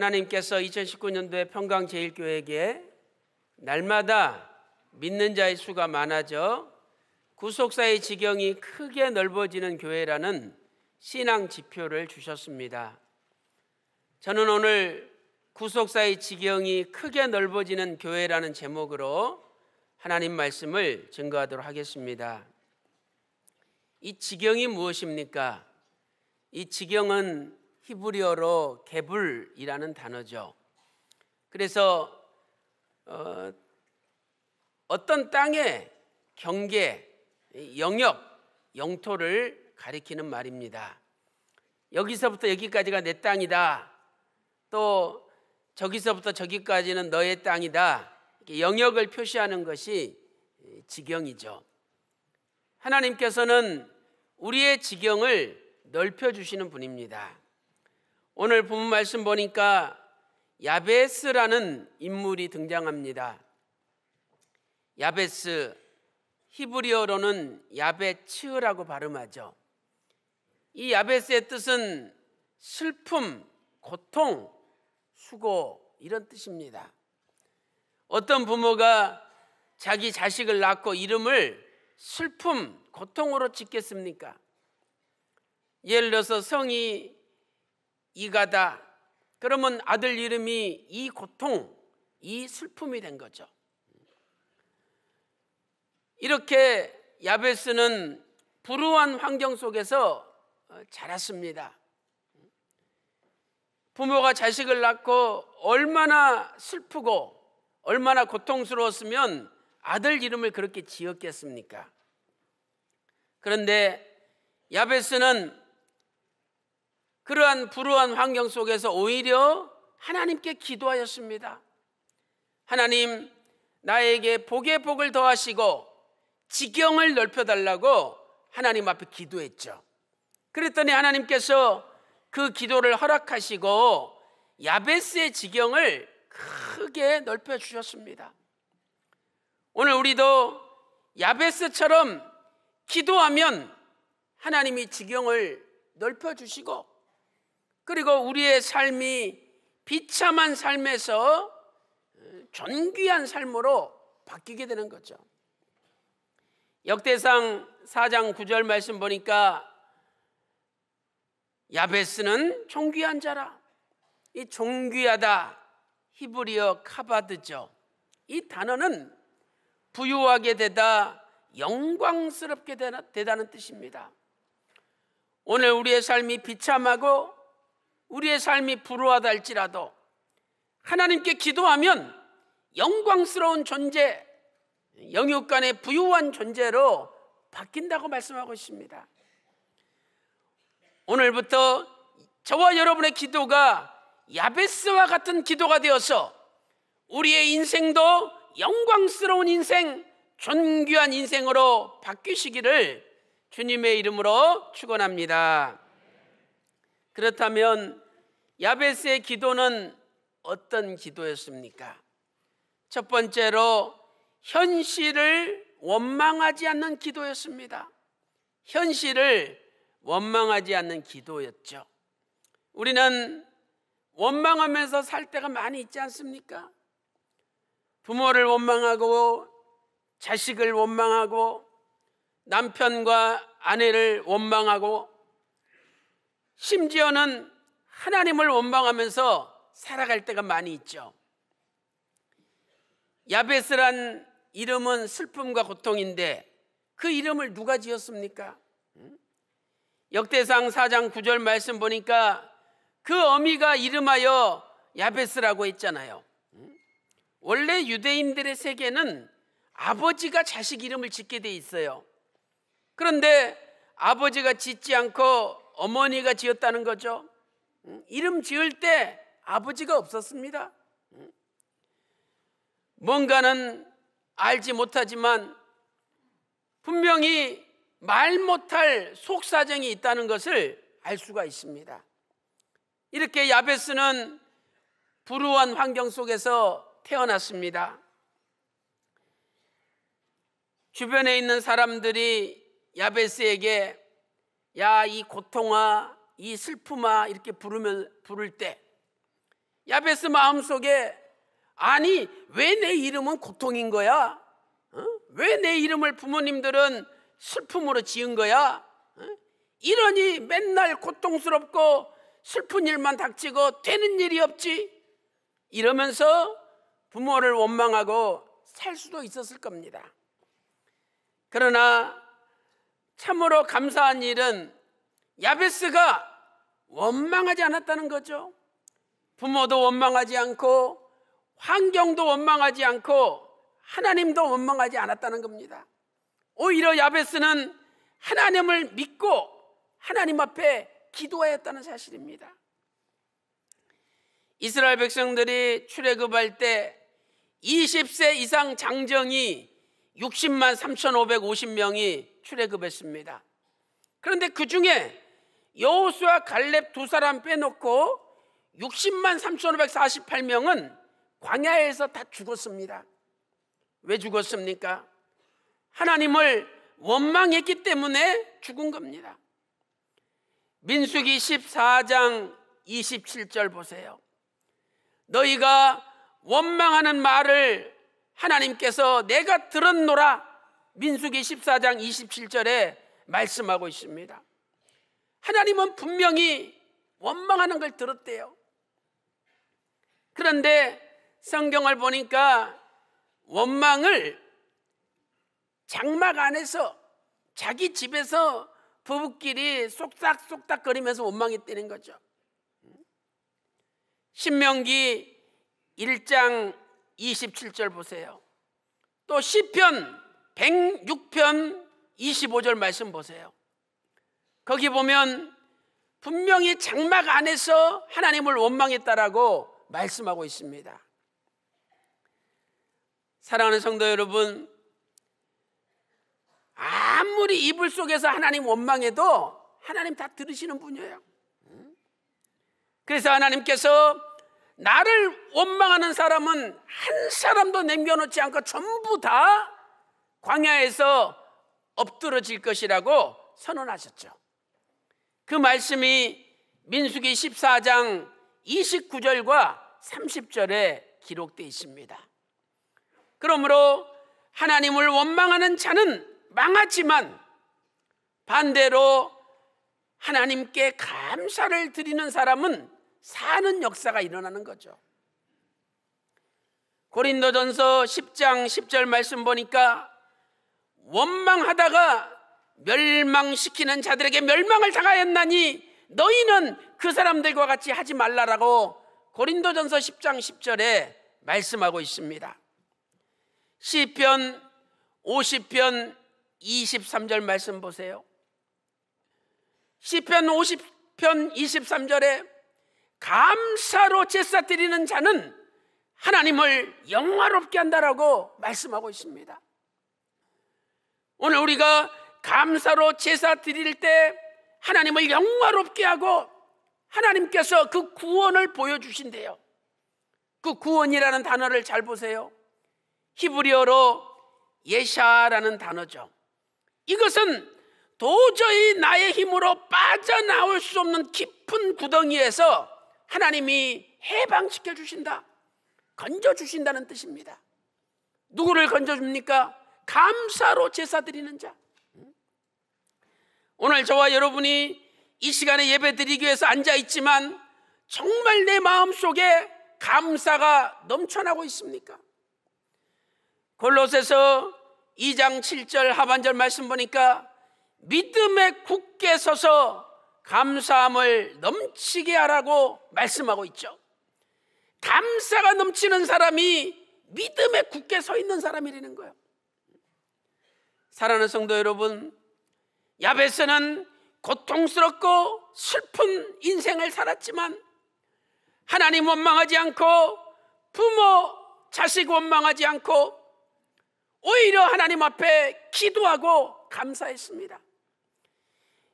하나님께서 2019년도에 평강제일교회에게 날마다 믿는 자의 수가 많아져 구속사의 지경이 크게 넓어지는 교회라는 신앙 지표를 주셨습니다. 저는 오늘 구속사의 지경이 크게 넓어지는 교회라는 제목으로 하나님 말씀을 증거하도록 하겠습니다. 이 지경이 무엇입니까? 이 지경은 히브리어로 개불이라는 단어죠. 그래서 어, 어떤 땅의 경계, 영역, 영토를 가리키는 말입니다. 여기서부터 여기까지가 내 땅이다. 또 저기서부터 저기까지는 너의 땅이다. 영역을 표시하는 것이 지경이죠. 하나님께서는 우리의 지경을 넓혀 주시는 분입니다. 오늘 본문 말씀 보니까 야베스라는 인물이 등장합니다. 야베스 히브리어로는 야베치으라고 발음하죠. 이 야베스의 뜻은 슬픔, 고통, 수고 이런 뜻입니다. 어떤 부모가 자기 자식을 낳고 이름을 슬픔, 고통으로 짓겠습니까? 예를 들어서 성이 이가다. 그러면 아들 이름이 이 고통, 이 슬픔이 된 거죠. 이렇게 야베스는 불우한 환경 속에서 어, 자랐습니다. 부모가 자식을 낳고 얼마나 슬프고 얼마나 고통스러웠으면 아들 이름을 그렇게 지었겠습니까? 그런데 야베스는 그러한 불우한 환경 속에서 오히려 하나님께 기도하였습니다. 하나님, 나에게 복의 복을 더하시고 지경을 넓혀달라고 하나님 앞에 기도했죠. 그랬더니 하나님께서 그 기도를 허락하시고 야베스의 지경을 크게 넓혀주셨습니다. 오늘 우리도 야베스처럼 기도하면 하나님이 지경을 넓혀주시고 그리고 우리의 삶이 비참한 삶에서 어, 존귀한 삶으로 바뀌게 되는 거죠. 역대상 4장 9절 말씀 보니까 야베스는 존귀한 자라. 이 존귀하다 히브리어 카바드죠. 이 단어는 부유하게 되다 영광스럽게 되다는 뜻입니다. 오늘 우리의 삶이 비참하고 우리의 삶이 불우하다 할지라도 하나님께 기도하면 영광스러운 존재, 영육간의 부유한 존재로 바뀐다고 말씀하고 있습니다. 오늘부터 저와 여러분의 기도가 야베스와 같은 기도가 되어서 우리의 인생도 영광스러운 인생, 존귀한 인생으로 바뀌시기를 주님의 이름으로 축원합니다. 그렇다면 야베스의 기도는 어떤 기도였습니까? 첫 번째로 현실을 원망하지 않는 기도였습니다. 현실을 원망하지 않는 기도였죠. 우리는 원망하면서 살 때가 많이 있지 않습니까? 부모를 원망하고 자식을 원망하고 남편과 아내를 원망하고 심지어는 하나님을 원망하면서 살아갈 때가 많이 있죠. 야베스란 이름은 슬픔과 고통인데 그 이름을 누가 지었습니까? 역대상 4장 9절 말씀 보니까 그 어미가 이름하여 야베스라고 했잖아요. 원래 유대인들의 세계는 아버지가 자식 이름을 짓게 돼 있어요. 그런데 아버지가 짓지 않고 어머니가 지었다는 거죠. 이름 지을 때 아버지가 없었습니다. 뭔가는 알지 못하지만 분명히 말 못할 속사정이 있다는 것을 알 수가 있습니다. 이렇게 야베스는 불우한 환경 속에서 태어났습니다. 주변에 있는 사람들이 야베스에게 야이 고통아 이 슬픔아 이렇게 부르면 부를 때 야베스 마음속에 아니 왜 내 이름은 고통인 거야? 어? 왜내 이름을 부모님들은 슬픔으로 지은 거야? 어? 이러니 맨날 고통스럽고 슬픈 일만 닥치고 되는 일이 없지 이러면서 부모를 원망하고 살 수도 있었을 겁니다. 그러나 참으로 감사한 일은 야베스가 원망하지 않았다는 거죠. 부모도 원망하지 않고 환경도 원망하지 않고 하나님도 원망하지 않았다는 겁니다. 오히려 야베스는 하나님을 믿고 하나님 앞에 기도하였다는 사실입니다. 이스라엘 백성들이 출애굽할 때 20세 이상 장정이 60만 3,550명이 출애굽했습니다. 그런데 그 중에 여호수아 갈렙 두 사람 빼놓고 60만 3,548명은 광야에서 다 죽었습니다. 왜 죽었습니까? 하나님을 원망했기 때문에 죽은 겁니다. 민수기 14장 27절 보세요. 너희가 원망하는 말을 하나님께서 내가 들었노라 민수기 14장 27절에 말씀하고 있습니다. 하나님은 분명히 원망하는 걸 들었대요. 그런데 성경을 보니까 원망을 장막 안에서 자기 집에서 부부끼리 쏙닥쏙닥거리면서 원망이다는 거죠. 신명기 1장 27절 보세요. 또 시편 106편 25절 말씀 보세요. 거기 보면 분명히 장막 안에서 하나님을 원망했다라고 말씀하고 있습니다. 사랑하는 성도 여러분, 아무리 이불 속에서 하나님 원망해도 하나님 다 들으시는 분이에요. 그래서 하나님께서 나를 원망하는 사람은 한 사람도 남겨놓지 않고 전부 다 광야에서 엎드러질 것이라고 선언하셨죠. 그 말씀이 민수기 14장 29절과 30절에 기록되어 있습니다. 그러므로 하나님을 원망하는 자는 망하지만 반대로 하나님께 감사를 드리는 사람은 사는 역사가 일어나는 거죠. 고린도전서 10장 10절 말씀 보니까 원망하다가 멸망시키는 자들에게 멸망을 당하였나니 너희는 그 사람들과 같이 하지 말라라고 고린도전서 10장 10절에 말씀하고 있습니다. 시편 50편 23절 말씀 보세요. 시편 50편 23절에 감사로 제사 드리는 자는 하나님을 영화롭게 한다라고 말씀하고 있습니다. 오늘 우리가 감사로 제사 드릴 때 하나님을 영화롭게 하고 하나님께서 그 구원을 보여주신대요. 그 구원이라는 단어를 잘 보세요. 히브리어로 예샤라는 단어죠. 이것은 도저히 나의 힘으로 빠져나올 수 없는 깊은 구덩이에서 하나님이 해방시켜 주신다. 건져 주신다는 뜻입니다. 누구를 건져 줍니까? 감사로 제사 드리는 자. 오늘 저와 여러분이 이 시간에 예배 드리기 위해서 앉아 있지만 정말 내 마음 속에 감사가 넘쳐나고 있습니까? 골로새서 2장 7절 하반절 말씀 보니까 믿음에 굳게 서서 감사함을 넘치게 하라고 말씀하고 있죠. 감사가 넘치는 사람이 믿음에 굳게 서 있는 사람이라는 거예요. 사랑하는 성도 여러분, 야베스는 고통스럽고 슬픈 인생을 살았지만 하나님 원망하지 않고 부모, 자식 원망하지 않고 오히려 하나님 앞에 기도하고 감사했습니다.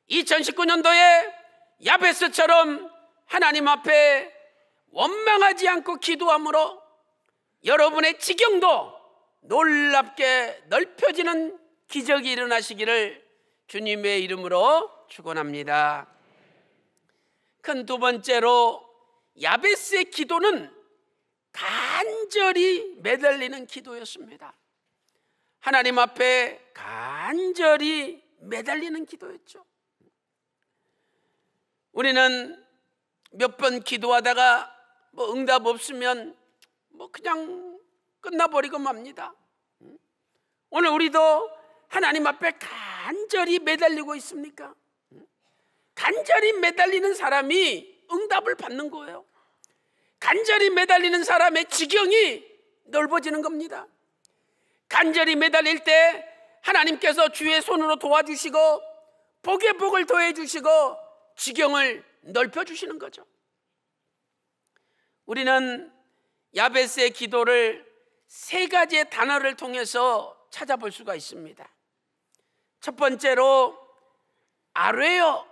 2019년도에 야베스처럼 하나님 앞에 원망하지 않고 기도함으로 여러분의 지경도 놀랍게 넓혀지는 기적이 일어나시기를 주님의 이름으로 축원합니다. 큰 두 번째로 야베스의 기도는 간절히 매달리는 기도였습니다. 하나님 앞에 간절히 매달리는 기도였죠. 우리는 몇 번 기도하다가 뭐 응답 없으면 뭐 그냥 끝나버리고 맙니다. 오늘 우리도 하나님 앞에 간절히 매달리고 있습니까? 간절히 매달리는 사람이 응답을 받는 거예요. 간절히 매달리는 사람의 지경이 넓어지는 겁니다. 간절히 매달릴 때 하나님께서 주의 손으로 도와주시고 복의 복을 더해 주시고 지경을 넓혀주시는 거죠. 우리는 야베스의 기도를 세 가지의 단어를 통해서 찾아볼 수가 있습니다. 첫 번째로 아뢰요.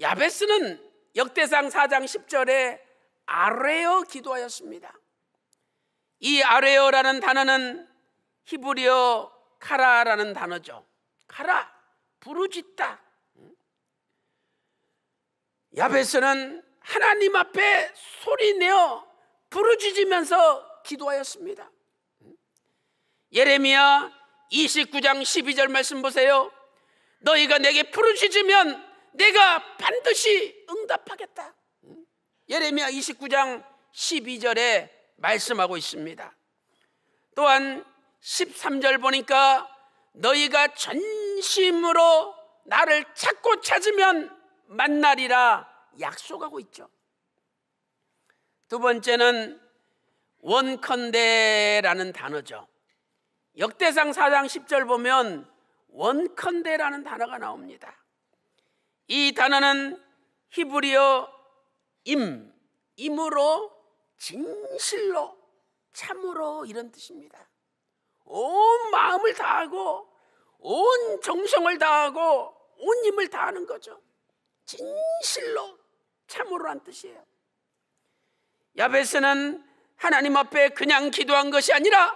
야베스는 역대상 4장 10절에 아뢰요 기도하였습니다. 이 아뢰요라는 단어는 히브리어 카라라는 단어죠. 카라 부르짖다 야베스는 하나님 앞에 소리내어 부르짖으면서 기도하였습니다. 예레미야 29장 12절 말씀 보세요. 너희가 내게 부르짖으면 내가 반드시 응답하겠다. 예레미야 29장 12절에 말씀하고 있습니다. 또한 13절 보니까 너희가 전심으로 나를 찾고 찾으면 만나리라 약속하고 있죠. 두 번째는 원컨대라는 단어죠. 역대상 4장 10절 보면 원컨대라는 단어가 나옵니다. 이 단어는 히브리어 임, 임으로 진실로 참으로 이런 뜻입니다. 온 마음을 다하고 온 정성을 다하고 온 힘을 다하는 거죠. 진실로 참으로란 뜻이에요. 야베스는 하나님 앞에 그냥 기도한 것이 아니라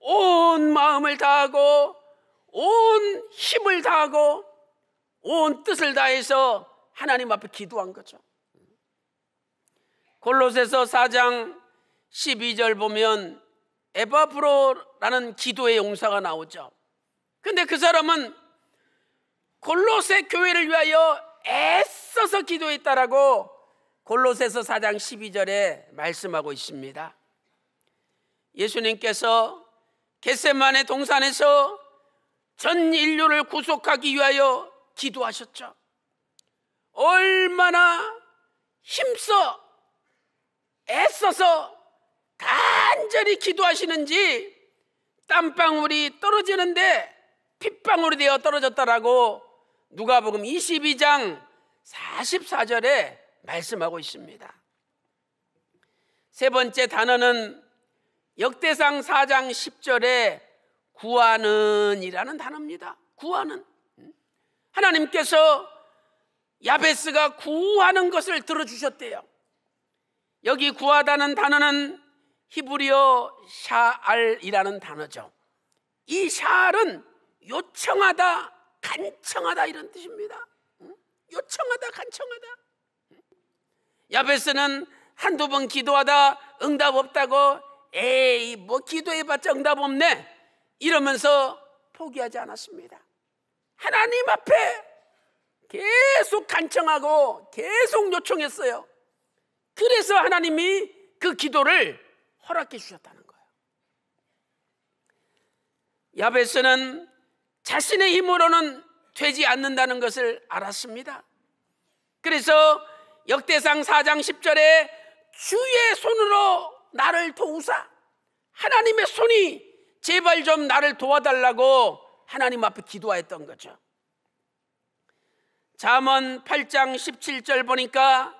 온 마음을 다하고 온 힘을 다하고 온 뜻을 다해서 하나님 앞에 기도한 거죠. 골로새서 4장 12절 보면 에바브로라는 기도의 용사가 나오죠. 근데 그 사람은 골로새 교회를 위하여 애써서 기도했다라고 골로새서 4장 12절에 말씀하고 있습니다. 예수님께서 겟세만의 동산에서 전 인류를 구속하기 위하여 기도하셨죠. 얼마나 힘써 애써서 간절히 기도하시는지 땀방울이 떨어지는데 핏방울이 되어 떨어졌다라고 누가복음 22장 44절에 말씀하고 있습니다. 세 번째 단어는 역대상 4장 10절에 구하는이라는 단어입니다. 구하는 하나님께서 야베스가 구하는 것을 들어주셨대요. 여기 구하다는 단어는 히브리어 샤알이라는 단어죠. 이 샤알은 요청하다, 간청하다 이런 뜻입니다. 요청하다 간청하다. 야베스는 한두 번 기도하다 응답 없다고 에이 뭐 기도해봤자 응답 없네 이러면서 포기하지 않았습니다. 하나님 앞에 계속 간청하고 계속 요청했어요. 그래서 하나님이 그 기도를 허락해 주셨다는 거예요. 야베스는 자신의 힘으로는 되지 않는다는 것을 알았습니다. 그래서 역대상 4장 10절에 주의 손으로 나를 도우사 하나님의 손이 제발 좀 나를 도와달라고 하나님 앞에 기도하였던 거죠. 잠언 8장 17절 보니까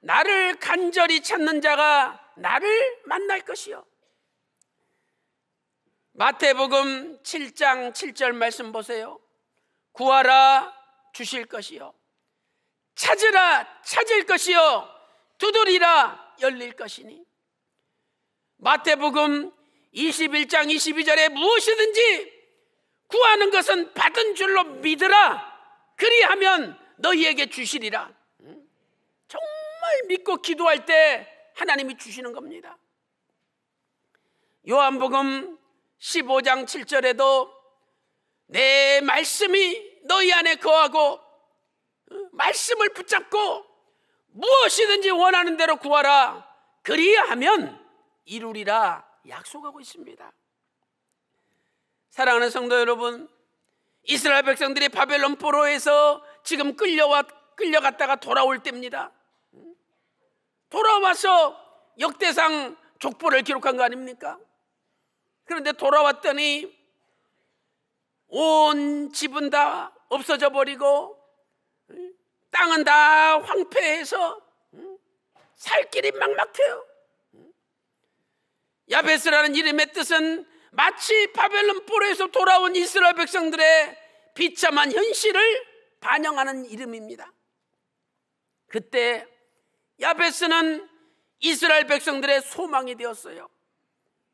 나를 간절히 찾는 자가 나를 만날 것이요 마태복음 7장 7절 말씀 보세요. 구하라 주실 것이요. 찾으라 찾을 것이요. 두드리라 열릴 것이니. 마태복음 21장 22절에 무엇이든지 구하는 것은 받은 줄로 믿으라. 그리하면 너희에게 주시리라. 음? 정말 믿고 기도할 때 하나님이 주시는 겁니다. 요한복음 15장 7절에도 내 말씀이 너희 안에 거하고 어, 말씀을 붙잡고 무엇이든지 원하는 대로 구하라 그리하면 이루리라 약속하고 있습니다. 사랑하는 성도 여러분, 이스라엘 백성들이 바벨론 포로에서 지금 끌려와 끌려갔다가 돌아올 때입니다. 돌아와서 역대상 족보를 기록한 거 아닙니까? 그런데 돌아왔더니 온 집은 다 없어져 버리고 땅은 다 황폐해서 살 길이 막막해요. 야베스라는 이름의 뜻은 마치 바벨론 포로에서 돌아온 이스라엘 백성들의 비참한 현실을 반영하는 이름입니다. 그때 야베스는 이스라엘 백성들의 소망이 되었어요.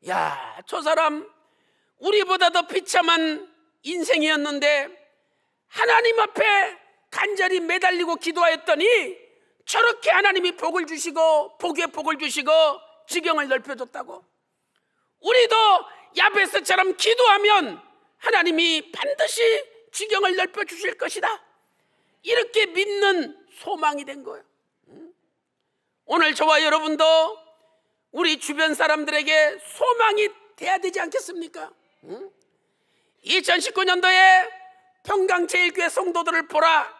야, 저 사람 우리보다 더 비참한 인생이었는데 하나님 앞에 간절히 매달리고 기도하였더니 저렇게 하나님이 복을 주시고 복의 복을 주시고 지경을 넓혀줬다고 우리도 야베스처럼 기도하면 하나님이 반드시 지경을 넓혀 주실 것이다 이렇게 믿는 소망이 된 거예요 오늘 저와 여러분도 우리 주변 사람들에게 소망이 돼야 되지 않겠습니까? 응? 2019년도에 평강제일교회 성도들을 보라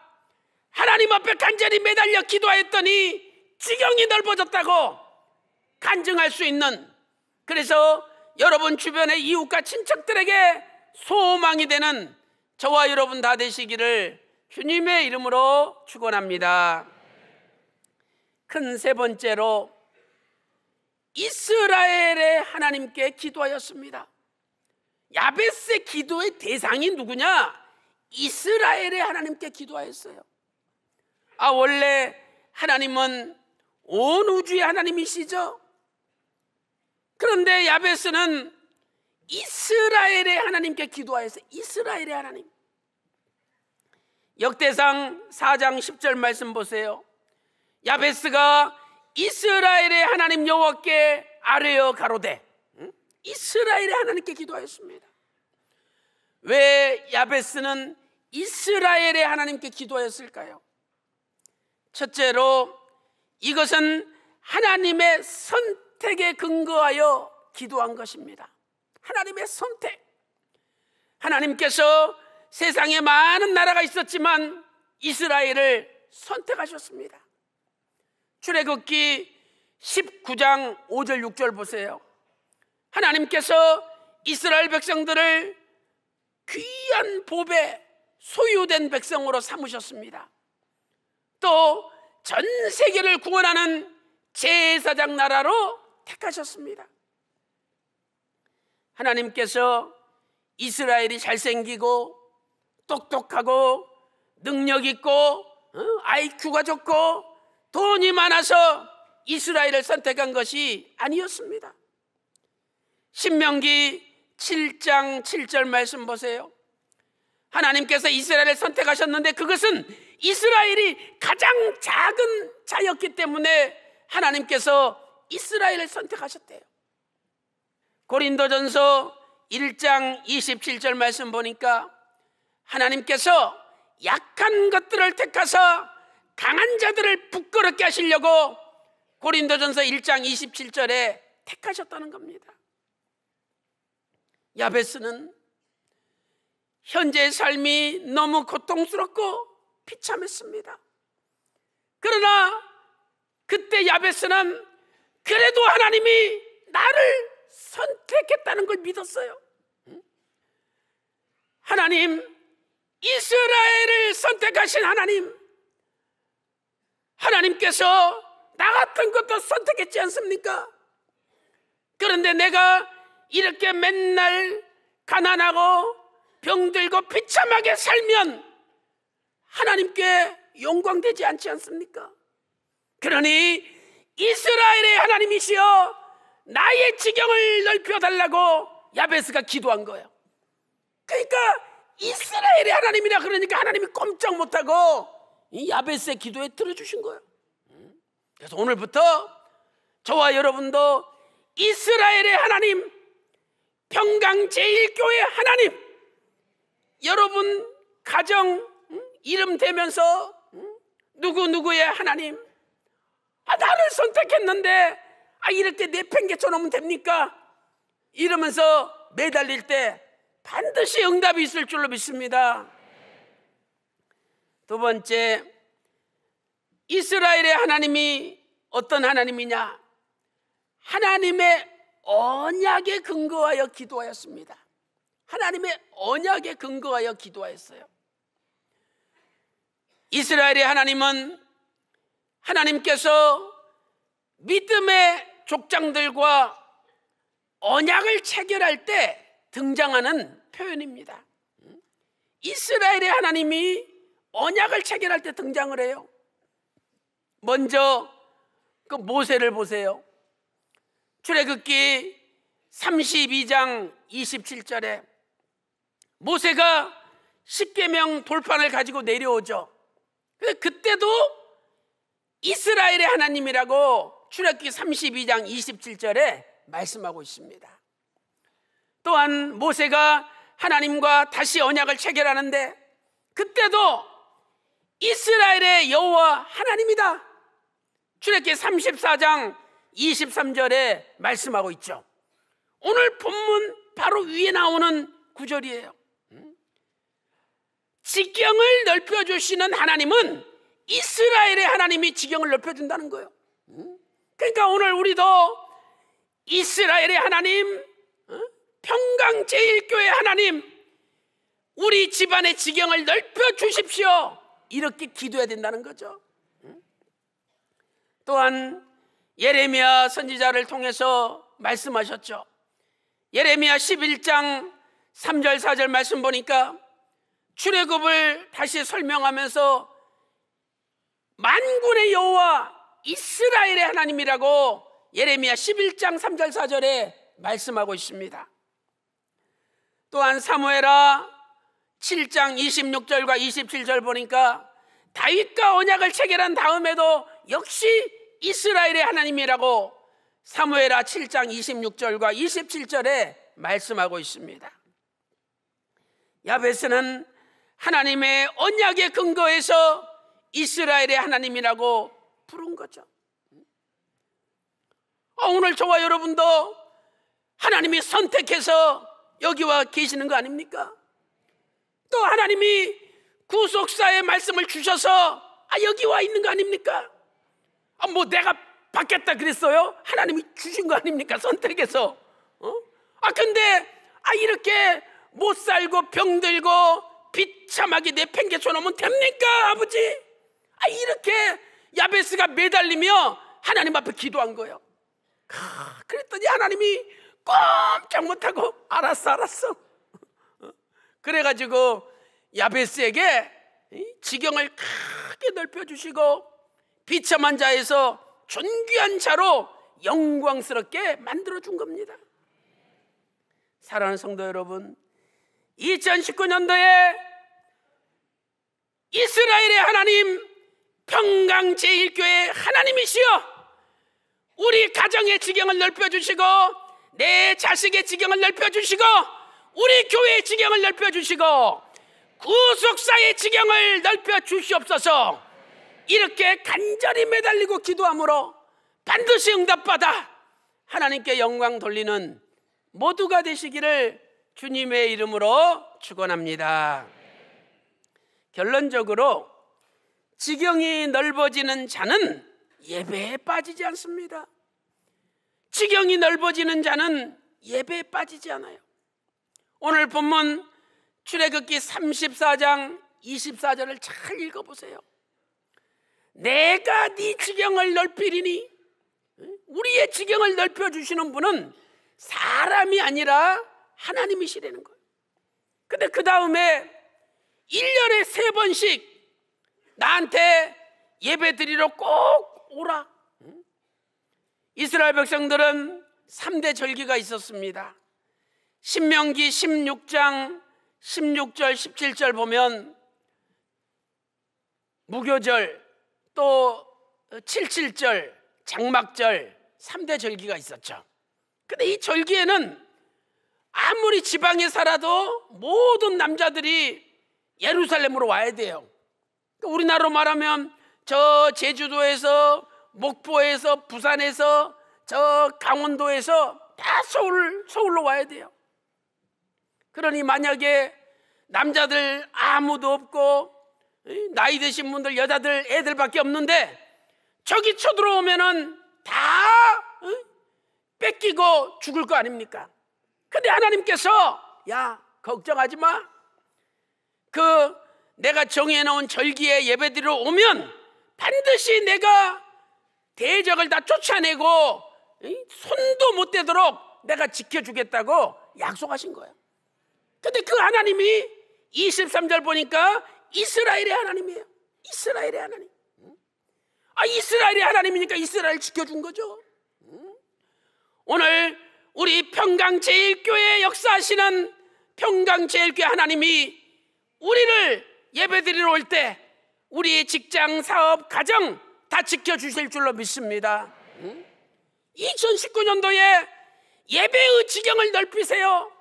하나님 앞에 간절히 매달려 기도하였더니 지경이 넓어졌다고 간증할 수 있는 그래서 여러분 주변의 이웃과 친척들에게 소망이 되는 저와 여러분 다 되시기를 주님의 이름으로 축원합니다. 큰 세 번째로 이스라엘의 하나님께 기도하였습니다. 야베스의 기도의 대상이 누구냐? 이스라엘의 하나님께 기도하였어요. 아, 원래 하나님은 온 우주의 하나님이시죠? 그런데 야베스는 이스라엘의 하나님께 기도하였어요. 이스라엘의 하나님. 역대상 4장 10절 말씀 보세요. 야베스가 이스라엘의 하나님 여호와께 아뢰어 가로되 이스라엘의 하나님께 기도하였습니다. 왜 야베스는 이스라엘의 하나님께 기도하였을까요? 첫째로 이것은 하나님의 선택에 근거하여 기도한 것입니다. 하나님의 선택. 하나님께서 세상에 많은 나라가 있었지만 이스라엘을 선택하셨습니다. 출애굽기 19장 5절 6절 보세요. 하나님께서 이스라엘 백성들을 귀한 보배 소유된 백성으로 삼으셨습니다. 또 전 세계를 구원하는 제사장 나라로 택하셨습니다. 하나님께서 이스라엘이 잘생기고 똑똑하고 능력 있고 IQ가 어, 좋고 돈이 많아서 이스라엘을 선택한 것이 아니었습니다. 신명기 7장 7절 말씀 보세요. 하나님께서 이스라엘을 선택하셨는데 그것은 이스라엘이 가장 작은 자였기 때문에 하나님께서 이스라엘을 선택하셨대요. 고린도전서 1장 27절 말씀 보니까 하나님께서 약한 것들을 택하사 강한 자들을 부끄럽게 하시려고 고린도전서 1장 27절에 택하셨다는 겁니다. 야베스는 현재의 삶이 너무 고통스럽고 비참했습니다. 그러나 그때 야베스는 그래도 하나님이 나를 선택했다는 걸 믿었어요. 하나님, 이스라엘을 선택하신 하나님, 하나님께서 나 같은 것도 선택했지 않습니까? 그런데 내가 이렇게 맨날 가난하고 병들고 비참하게 살면 하나님께 영광되지 않지 않습니까? 그러니 이스라엘의 하나님이시여 나의 지경을 넓혀달라고 야베스가 기도한 거예요. 그러니까 이스라엘의 하나님이라 그러니까 하나님이 꼼짝 못하고 이 야베스의 기도에 들어주신 거예요. 음. 그래서 오늘부터 저와 여러분도 이스라엘의 하나님, 평강 제일교회 하나님, 여러분 가정 음, 이름 되면서 음, 누구 누구의 하나님, 아 나를 선택했는데 아 이렇게 내팽개쳐 놓으면 됩니까? 이러면서 매달릴 때 반드시 응답이 있을 줄로 믿습니다. 두 번째, 이스라엘의 하나님이 어떤 하나님이냐? 하나님의 언약에 근거하여 기도하였습니다. 하나님의 언약에 근거하여 기도하였어요. 이스라엘의 하나님은 하나님께서 믿음의 족장들과 언약을 체결할 때 등장하는 표현입니다. 이스라엘의 하나님이 언약을 체결할 때 등장을 해요. 먼저 그 모세를 보세요. 출애굽기 32장 27절에 모세가 십계명 돌판을 가지고 내려오죠. 그 그때도 이스라엘의 하나님이라고 출애굽기 32장 27절에 말씀하고 있습니다. 또한 모세가 하나님과 다시 언약을 체결하는데 그때도 이스라엘의 여호와 하나님이다. 출애굽기 34장 23절에 말씀하고 있죠. 오늘 본문 바로 위에 나오는 구절이에요. 음? 지경을 넓혀 주시는 하나님은 이스라엘의 하나님이 지경을 넓혀 준다는 거예요. 음? 그러니까 오늘 우리도 이스라엘의 하나님, 어? 평강제일교회 하나님, 우리 집안의 지경을 넓혀 주십시오. 이렇게 기도해야 된다는 거죠. 또한 예레미야 선지자를 통해서 말씀하셨죠. 예레미야 11장 3절 4절 말씀 보니까 출애굽을 다시 설명하면서 만군의 여호와 이스라엘의 하나님이라고 예레미야 11장 3절 4절에 말씀하고 있습니다. 또한 사무엘하 7장 26절과 27절 보니까 다윗과 언약을 체결한 다음에도 역시 이스라엘의 하나님이라고 사무엘하 7장 26절과 27절에 말씀하고 있습니다. 야베스는 하나님의 언약의 근거에서 이스라엘의 하나님이라고 부른 거죠. 아, 오늘 저와 여러분도 하나님이 선택해서 여기와 계시는 거 아닙니까? 또 하나님이 구속사의 말씀을 주셔서 아 여기 와 있는 거 아닙니까? 아 뭐 내가 받겠다 그랬어요? 하나님이 주신 거 아닙니까? 선택해서 어? 아 근데 아 이렇게 못 살고 병들고 비참하게 내팽개쳐 놓으면 됩니까 아버지? 아 이렇게 야베스가 매달리며 하나님 앞에 기도한 거예요 아, 그랬더니 하나님이 꼼짝 못하고 알았어 알았어 그래가지고 야베스에게 지경을 크게 넓혀주시고 비참한 자에서 존귀한 자로 영광스럽게 만들어준 겁니다. 사랑하는 성도 여러분, 2019년도에 이스라엘의 하나님 평강 제1교회 하나님이시여 우리 가정의 지경을 넓혀주시고 내 자식의 지경을 넓혀주시고 우리 교회의 지경을 넓혀 주시고 구속사의 지경을 넓혀 주시옵소서. 이렇게 간절히 매달리고 기도함으로 반드시 응답받아 하나님께 영광 돌리는 모두가 되시기를 주님의 이름으로 축원합니다. 결론적으로 지경이 넓어지는 자는 예배에 빠지지 않습니다. 지경이 넓어지는 자는 예배에 빠지지 않아요. 오늘 본문 출애굽기 34장 24절을 잘 읽어보세요. 내가 네 지경을 넓히리니 우리의 지경을 넓혀 주시는 분은 사람이 아니라 하나님이시라는 거예요. 근데 그 다음에 1년에 세 번씩 나한테 예배 드리러 꼭 오라. 이스라엘 백성들은 3대 절기가 있었습니다. 신명기 16장 16절 17절 보면 무교절 또 77절 장막절 3대 절기가 있었죠. 근데 이 절기에는 아무리 지방에 살아도 모든 남자들이 예루살렘으로 와야 돼요. 그러니까 우리나라로 말하면 저 제주도에서 목포에서 부산에서 저 강원도에서 다 서울 서울로 와야 돼요. 그러니 만약에 남자들 아무도 없고 나이 드신 분들 여자들 애들밖에 없는데 저기 쳐들어오면은 다 어? 뺏기고 죽을 거 아닙니까? 근데 하나님께서 야 걱정하지 마. 그 내가 정해 놓은 절기에 예배드리러 오면 반드시 내가 대적을 다 쫓아내고 손도 못 대도록 내가 지켜주겠다고 약속하신 거예요. 근데 그 하나님이 23절 보니까 이스라엘의 하나님이에요. 이스라엘의 하나님. 아, 이스라엘의 하나님이니까 이스라엘 지켜준 거죠. 오늘 우리 평강제일교회 역사하시는 평강제일교회 하나님이 우리를 예배드리러 올 때 우리의 직장, 사업, 가정 다 지켜주실 줄로 믿습니다. 2019년도에 예배의 지경을 넓히세요.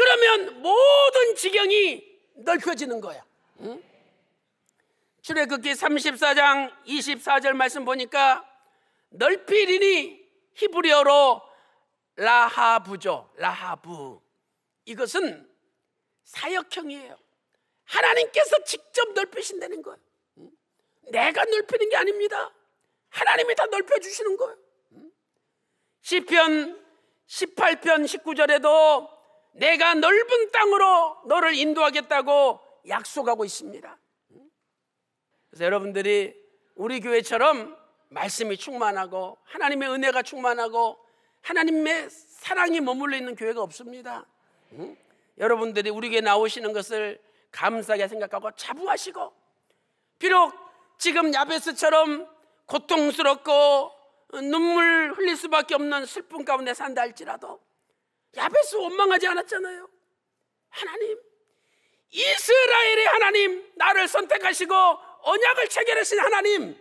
그러면 모든 지경이 넓혀지는 거야. 응? 출애굽기 34장 24절 말씀 보니까 넓히리니 히브리어로 라하부죠. 라하부. 이것은 사역형이에요. 하나님께서 직접 넓히신다는 거예요. 내가 넓히는 게 아닙니다. 하나님이 다 넓혀 주시는 거예요. 1 0편 18편 19절에도 내가 넓은 땅으로 너를 인도하겠다고 약속하고 있습니다. 그래서 여러분들이 우리 교회처럼 말씀이 충만하고 하나님의 은혜가 충만하고 하나님의 사랑이 머물러 있는 교회가 없습니다. 응? 여러분들이 우리 에게 나오시는 것을 감사하게 생각하고 자부하시고 비록 지금 야베스처럼 고통스럽고 눈물 흘릴 수밖에 없는 슬픔 가운데 산다 할지라도 야베스 원망하지 않았잖아요. 하나님, 이스라엘의 하나님, 나를 선택하시고 언약을 체결하신 하나님,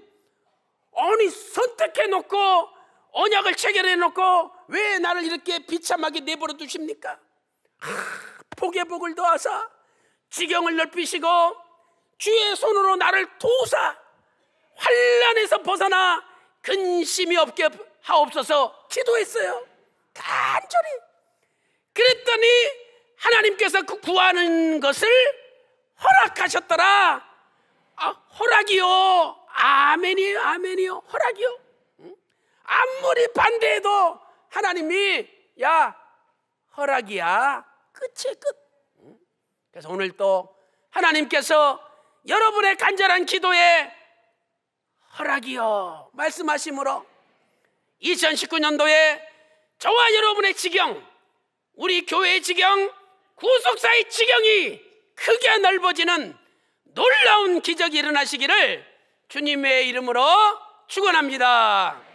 아니 선택해 놓고 언약을 체결해 놓고 왜 나를 이렇게 비참하게 내버려 두십니까? 하, 복의 복을 더하사 지경을 넓히시고 주의 손으로 나를 도사 환란에서 벗어나 근심이 없게 하옵소서 기도했어요. 간절히 그랬더니 하나님께서 그 구하는 것을 허락하셨더라. 아, 허락이요. 아멘이요, 아멘이요. 허락이요. 아무리 반대해도 하나님이 야 허락이야 끝이 끝. 그래서 오늘 또 하나님께서 여러분의 간절한 기도에 허락이요 말씀하심으로 2019년도에 저와 여러분의 지경 우리 교회의 지경, 구속사의 지경이 크게 넓어지는 놀라운 기적이 일어나시기를 주님의 이름으로 축원합니다.